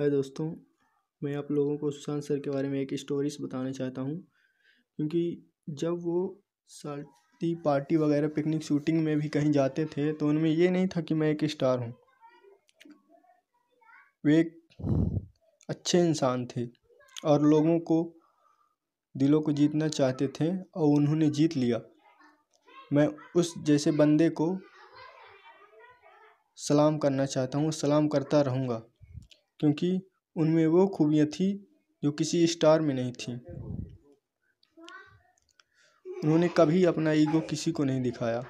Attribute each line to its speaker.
Speaker 1: है दोस्तों मैं आप लोगों को सुशांत सर के बारे में एक स्टोरीज बताना चाहता हूँ क्योंकि जब वो शादी पार्टी वगैरह पिकनिक शूटिंग में भी कहीं जाते थे तो उनमें ये नहीं था कि मैं एक स्टार हूँ वे एक अच्छे इंसान थे और लोगों को दिलों को जीतना चाहते थे और उन्होंने जीत लिया मैं उस जैसे बंदे को सलाम करना चाहता हूँ सलाम करता रहूँगा क्योंकि उनमें वो खूबियाँ थी जो किसी स्टार में नहीं थी उन्होंने कभी अपना ईगो किसी को नहीं दिखाया